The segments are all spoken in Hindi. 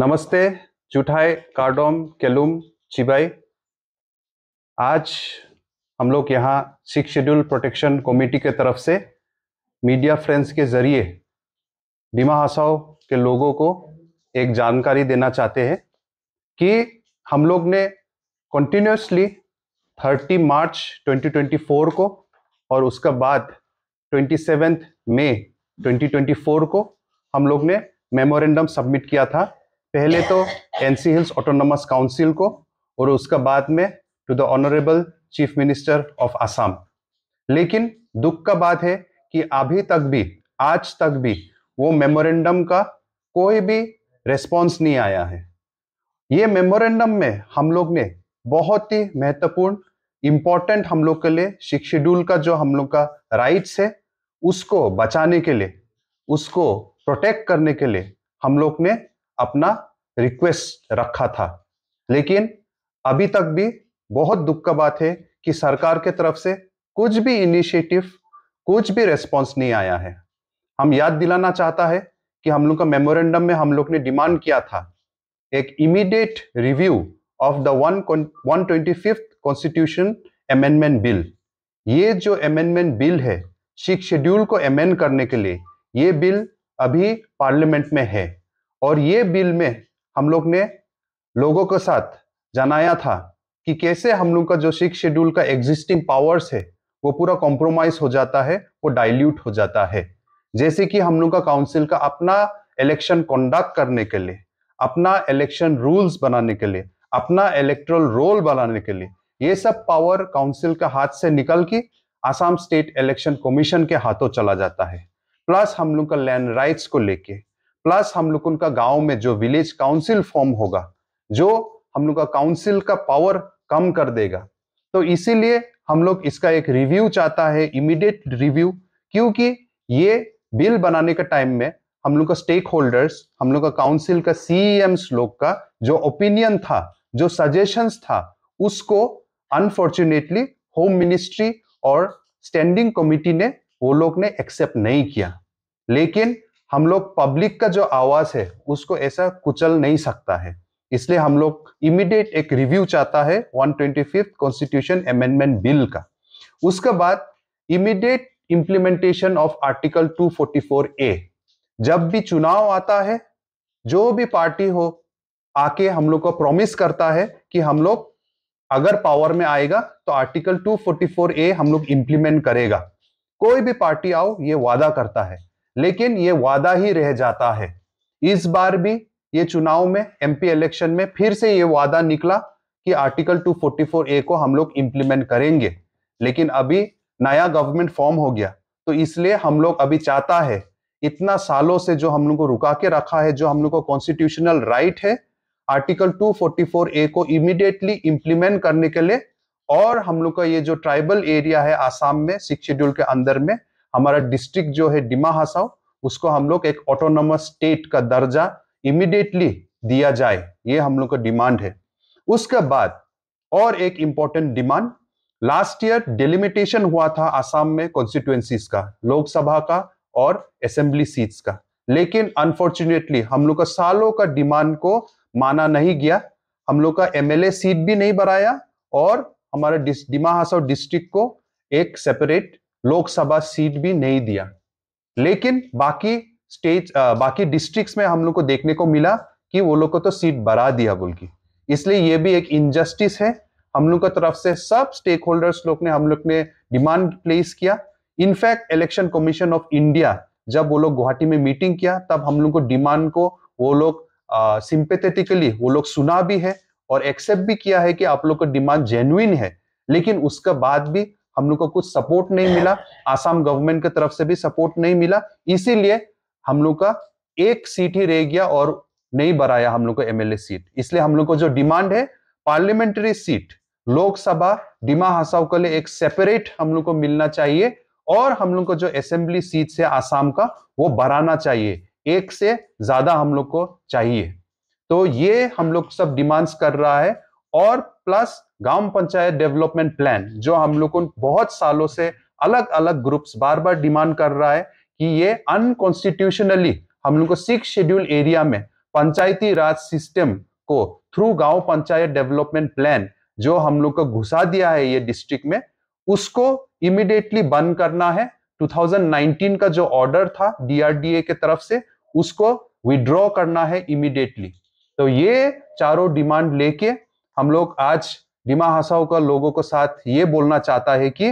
नमस्ते जुठाई कार्डोम केलुम चिबाई आज हम लोग यहाँ सिक्स शेड्यूल प्रोटेक्शन कमेटी के तरफ से मीडिया फ्रेंड्स के जरिए बीमा हासाओ के लोगों को एक जानकारी देना चाहते हैं कि हम लोग ने कंटिन्यूसली 30 मार्च 2024 को और उसका बाद ट्वेंटी सेवेंथ मे 2024 को हम लोग ने मेमोरेंडम सबमिट किया था पहले तो एनसी हिल्स ऑटोनमस काउंसिल को और उसका बाद में to the honourable chief minister of Assam लेकिन दुख का बात है कि अभी तक भी आज तक भी वो मेमोरेंडम का कोई भी रेस्पॉन्स नहीं आया है ये मेमोरेंडम में हम लोग ने बहुत ही महत्वपूर्ण इम्पॉर्टेंट हम लोग के लिए सिक्स शेड्यूल का जो हम लोग का राइट्स है उसको बचाने के लिए उसको प्रोटेक्ट करने के लिए हम लोग ने अपना रिक्वेस्ट रखा था लेकिन अभी तक भी बहुत दुख का बात है कि सरकार के तरफ से कुछ भी इनिशिएटिव कुछ भी रेस्पॉन्स नहीं आया है हम याद दिलाना चाहता है कि हम लोग का मेमोरेंडम में हम लोग ने डिमांड किया था एक immediate review of the one one twenty fifth constitution amendment bill ये जो अमेंडमेंट बिल है सिक्स शेड्यूल को अमेंड करने के लिए ये बिल अभी पार्लियामेंट में है और ये बिल में हम लोग ने लोगों के साथ जनाया था कि कैसे हम लोग का जो सिक्स शेड्यूल का एग्जिस्टिंग पावर्स है वो पूरा कॉम्प्रोमाइज हो जाता है वो डाइल्यूट हो जाता है जैसे कि हम लोग का काउंसिल का अपना इलेक्शन कंडक्ट करने के लिए अपना इलेक्शन रूल्स बनाने के लिए अपना इलेक्ट्रल रोल बनाने के लिए ये सब पावर काउंसिल का हाथ से निकल के आसाम स्टेट इलेक्शन कमीशन के हाथों चला जाता है प्लस हम लोग का लैंड राइट्स को लेके प्लस हम लोग उनका गांव में जो विलेज काउंसिल फॉर्म होगा जो हम लोग का काउंसिल का पावर कम कर देगा तो इसीलिए हम लोग इसका एक रिव्यू चाहता है इमीडिएट रिव्यू क्योंकि ये बिल बनाने के टाइम में हम लोग का स्टेक होल्डर्स हम लोग का काउंसिल का सीएम्स e लोग का जो ओपिनियन था जो सजेशंस था उसको अनफॉर्चुनेटली होम मिनिस्ट्री और स्टैंडिंग कमिटी ने वो लोग ने एक्सेप्ट नहीं किया लेकिन हम लोग पब्लिक का जो आवाज है उसको ऐसा कुचल नहीं सकता है इसलिए हम लोग इमिडिएट एक रिव्यू चाहता है one twenty fifth constitution amendment bill का उसके बाद immediate implementation of article 244 A जब भी चुनाव आता है जो भी पार्टी हो आके हम लोग को प्रॉमिस करता है कि हम लोग अगर पावर में आएगा तो आर्टिकल 244 ए हम लोग इम्प्लीमेंट करेगा कोई भी पार्टी आओ ये वादा करता है लेकिन ये वादा ही रह जाता है इस बार भी ये चुनाव में एमपी इलेक्शन में फिर से ये वादा निकला कि आर्टिकल 244 ए को हम लोग इम्प्लीमेंट करेंगे लेकिन अभी नया गवर्नमेंट फॉर्म हो गया तो इसलिए हम लोग अभी चाहता है इतना सालों से जो हम लोग को रुका के रखा है जो हम लोग को कॉन्स्टिट्यूशनल राइट है आर्टिकल 244 ए को इमीडिएटली इम्प्लीमेंट करने के लिए और हम लोग का ये जो ट्राइबल एरिया है आसाम में सिक्स शेड्यूल के अंदर में हमारा डिस्ट्रिक्ट जो है डिमा हासाओ उसको हम लोग एक ऑटोनोमस स्टेट का दर्जा इमिडिएटली दिया जाए ये हम लोग का डिमांड है उसके बाद और एक important demand last year delimitation हुआ था आसाम में कॉन्स्टिट्युएंसीज का लोकसभा का और असेंबली सीट्स का लेकिन अनफॉर्चुनेटली हम लोग का सालों का डिमांड को माना नहीं गया हम लोग का एमएलए सीट भी नहीं बढ़ाया और हमारा डिमा हासाओ डिस्ट्रिक्ट को एक सेपरेट लोकसभा सीट भी नहीं दिया लेकिन बाकी स्टेट बाकी डिस्ट्रिक्ट्स में हम लोग को देखने को मिला कि वो लोग को तो सीट बढ़ा दिया बोल के इसलिए ये भी एक इनजस्टिस है हम लोग की तरफ से सब स्टेक होल्डर्स लोग ने हम लोग ने डिमांड प्लेस किया in fact election commission of India जब वो लोग गुवाहाटी में मीटिंग किया तब हम लोग को डिमांड को वो लोग सिंपेथेटिकली वो लोग सुना भी है और एक्सेप्ट भी किया है कि आप लोग का डिमांड जेन्युन है लेकिन उसके बाद भी हम लोग को कुछ सपोर्ट नहीं मिला आसाम गवर्नमेंट की तरफ से भी सपोर्ट नहीं मिला इसीलिए हम लोग का एक सीट ही रह गया और नहीं बढ़ाया हम लोग को एमएलए सीट इसलिए हम लोग को जो डिमांड है पार्लियामेंट्री सीट लोकसभा डिमा हसाव के लिए एक सेपरेट हम लोग को मिलना चाहिए और हम लोग को जो असेंबली सीट से आसाम का वो बढ़ाना चाहिए एक से ज्यादा हम लोग को चाहिए तो ये हम लोग सब डिमांड्स कर रहा है और plus gram panchayat development plan जो हम लोग बहुत सालों से अलग अलग ग्रुप्स बार बार डिमांड कर रहा है कि ये अनकॉन्स्टिट्यूशनली हम लोग को सिक्स शेड्यूल एरिया में पंचायती राज सिस्टम को थ्रू गांव पंचायत डेवलपमेंट प्लान जो हम लोग को घुसा दिया है ये डिस्ट्रिक्ट में उसको इमिडिएटली बंद करना है 2019 का जो ऑर्डर था डीआरडीए के तरफ से उसको विड्रॉ करना है इमिडिएटली तो ये चारों डिमांड लेके हम लोग आज डिमा हसाओ का लोगों के साथ ये बोलना चाहता है कि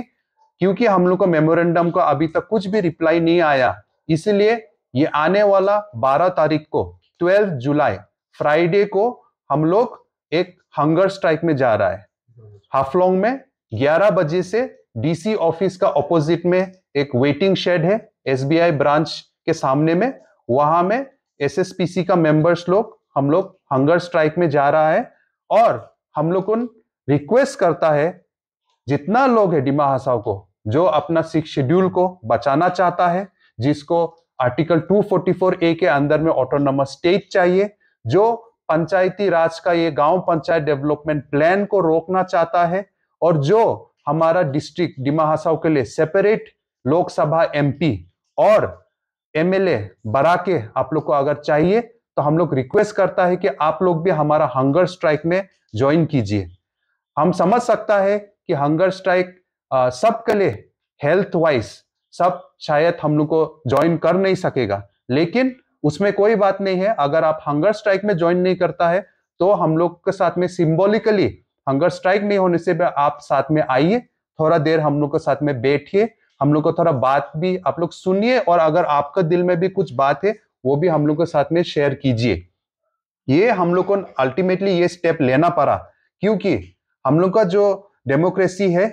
क्योंकि हम लोग का मेमोरेंडम का अभी तक कुछ भी रिप्लाई नहीं आया इसलिए ये आने वाला 12 तारीख को 12 जुलाई फ्राइडे को हम लोग एक हंगर स्ट्राइक में जा रहा है हाफलोंग में 11 बजे से डीसी ऑफिस का ऑपोजिट में एक वेटिंग शेड है एसबीआई ब्रांच के सामने में वहां में एसएसपीसी का मेंबर्स लोग हम लोग हंगर स्ट्राइक में जा रहा है और हम लोग उन रिक्वेस्ट करता है जितना लोग है डिमा हसाओ को जो अपना सिक्स शेड्यूल को बचाना चाहता है जिसको आर्टिकल 244 ए के अंदर में ऑटोनोमस स्टेट चाहिए जो पंचायती राज का ये गांव पंचायत डेवलपमेंट प्लान को रोकना चाहता है और जो हमारा डिस्ट्रिक्ट डिमा के लिए सेपरेट लोकसभा एमपी और एमएलए बरा के आप लोग को अगर चाहिए तो हम लोग रिक्वेस्ट करता है कि आप लोग भी हमारा हंगर स्ट्राइक में ज्वाइन कीजिए हम समझ सकता है कि हंगर स्ट्राइक सबके लिए हेल्थ वाइज सब शायद हम लोग को ज्वाइन कर नहीं सकेगा लेकिन उसमें कोई बात नहीं है अगर आप हंगर स्ट्राइक में ज्वाइन नहीं करता है तो हम लोग के साथ में सिम्बोलिकली हंगर स्ट्राइक नहीं होने से भी आप साथ में आइए थोड़ा देर हम लोग के साथ में बैठिए हम लोग को थोड़ा बात भी आप लोग सुनिए और अगर आपका दिल में भी कुछ बात है वो भी हम लोग के साथ में शेयर कीजिए ये हम लोग को अल्टीमेटली ये स्टेप लेना पड़ा क्योंकि हम लोग का जो डेमोक्रेसी है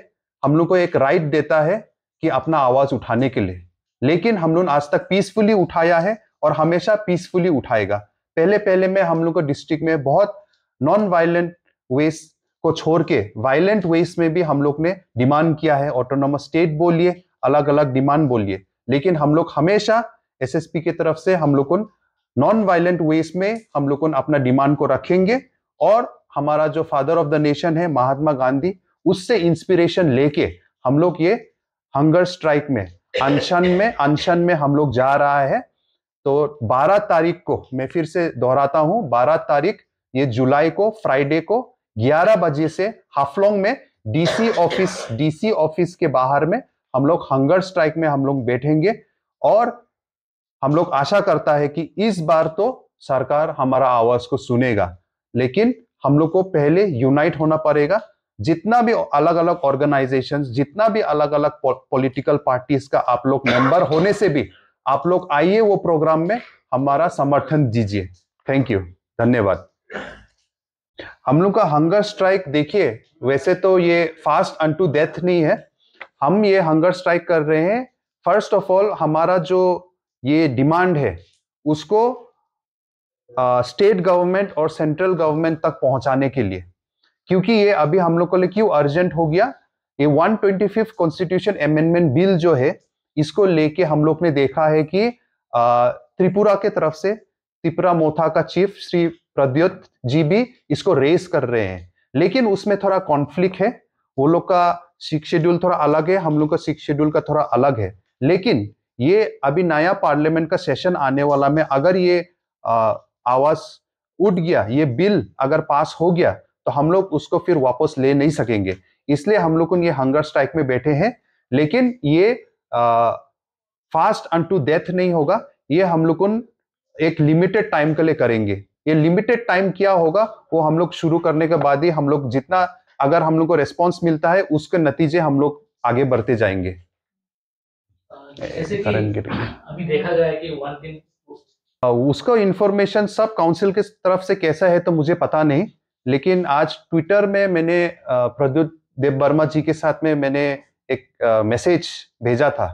हम लोग को एक राइट देता है कि अपना आवाज उठाने के लिए लेकिन हम लोग आज तक पीसफुली उठाया है और हमेशा पीसफुली उठाएगा पहले पहले में हम लोग को डिस्ट्रिक्ट में बहुत नॉन वायलेंट वेस को छोड़ के वायलेंट वेस में भी हम लोग ने डिमांड किया है ऑटोनोमस स्टेट बोलिए अलग अलग डिमांड बोलिए लेकिन हम लोग हमेशा एसएसपी की तरफ से हम लोग नॉन वायलेंट वेस में हम लोग अपना डिमांड को रखेंगे और हमारा जो फादर ऑफ द नेशन है महात्मा गांधी उससे इंस्पिरेशन लेके हम लोग ये हंगर स्ट्राइक में अनशन में अनशन में हम लोग जा रहा है तो 12 तारीख को मैं फिर से दोहराता हूं 12 तारीख ये जुलाई को फ्राइडे को 11 बजे से हाफलोंग में डीसी ऑफिस डीसी ऑफिस के बाहर में हम लोग हंगर स्ट्राइक में हम लोग बैठेंगे और हम लोग आशा करता है कि इस बार तो सरकार हमारा आवाज को सुनेगा लेकिन हम लोग को पहले यूनाइट होना पड़ेगा जितना भी अलग अलग ऑर्गेनाइजेशन जितना भी अलग अलग पॉलिटिकल पार्टीज का आप लोग मेंबर होने से भी आप लोग आइए वो प्रोग्राम में हमारा समर्थन दीजिए थैंक यू धन्यवाद हम लोग का हंगर स्ट्राइक देखिए वैसे तो ये फास्ट अन टू डेथ नहीं है हम ये हंगर स्ट्राइक कर रहे हैं फर्स्ट ऑफ ऑल हमारा जो ये डिमांड है उसको स्टेट गवर्नमेंट और सेंट्रल गवर्नमेंट तक पहुंचाने के लिए क्योंकि ये अभी हम लोग को लिए क्यों अर्जेंट हो गया ये one twenty fifth constitution amendment bill जो है इसको लेके हम लोग ने देखा है कि त्रिपुरा के तरफ से त्रिपुरा मोथा का चीफ श्री प्रद्युत जी भी इसको रेस कर रहे हैं लेकिन उसमें थोड़ा कॉन्फ्लिक्ट है वो लोग का सिक्स शेड्यूल थोड़ा अलग है हम लोग का सिक्स शेड्यूल का थोड़ा अलग है लेकिन ये अभी नया पार्लियामेंट का सेशन आने वाला में अगर ये आ, आवास उठ गया ये बिल अगर पास हो गया तो हम लोग उसको फिर वापस ले नहीं सकेंगे इसलिए हम लोग ये हंगर स्ट्राइक में बैठे हैं लेकिन ये ah, fast unto death नहीं होगा ये हम लोग एक लिमिटेड टाइम के लिए करेंगे ये लिमिटेड टाइम क्या होगा वो हम लोग शुरू करने के बाद ही हम लोग जितना अगर हम लोग को रेस्पॉन्स मिलता है उसके नतीजे हम लोग आगे बढ़ते जाएंगे जैसे कि अभी देखा जाए कि वन दिन उसका इन्फॉर्मेशन सब काउंसिल के तरफ से कैसा है तो मुझे पता नहीं लेकिन आज ट्विटर में मैंने प्रद्युत देव वर्मा जी के साथ में मैंने एक मैसेज भेजा था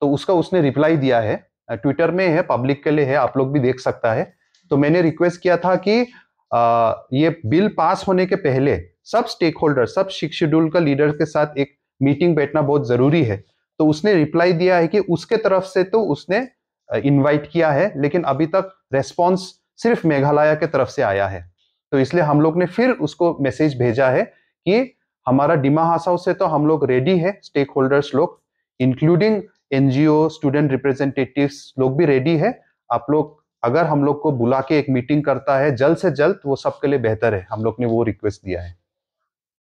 तो उसका उसने रिप्लाई दिया है ट्विटर में है पब्लिक के लिए है आप लोग भी देख सकता है तो मैंने रिक्वेस्ट किया था कि ये बिल पास होने के पहले सब स्टेक होल्डर सब सिक्स शेड्यूल का लीडर के साथ एक मीटिंग बैठना बहुत जरूरी है तो उसने रिप्लाई दिया है कि उसके तरफ से तो उसने इनवाइट किया है लेकिन अभी तक रेस्पॉन्स सिर्फ मेघालय के तरफ से आया है तो इसलिए हम लोग ने फिर उसको मैसेज भेजा है कि हमारा डिमा हाउस से तो हम लोग रेडी है स्टेक होल्डर्स लोग इंक्लूडिंग एनजीओ स्टूडेंट रिप्रेजेंटेटिव लोग भी रेडी है आप लोग अगर हम लोग को बुला के एक मीटिंग करता है जल्द से जल्द वो सबके लिए बेहतर है हम लोग ने वो रिक्वेस्ट दिया है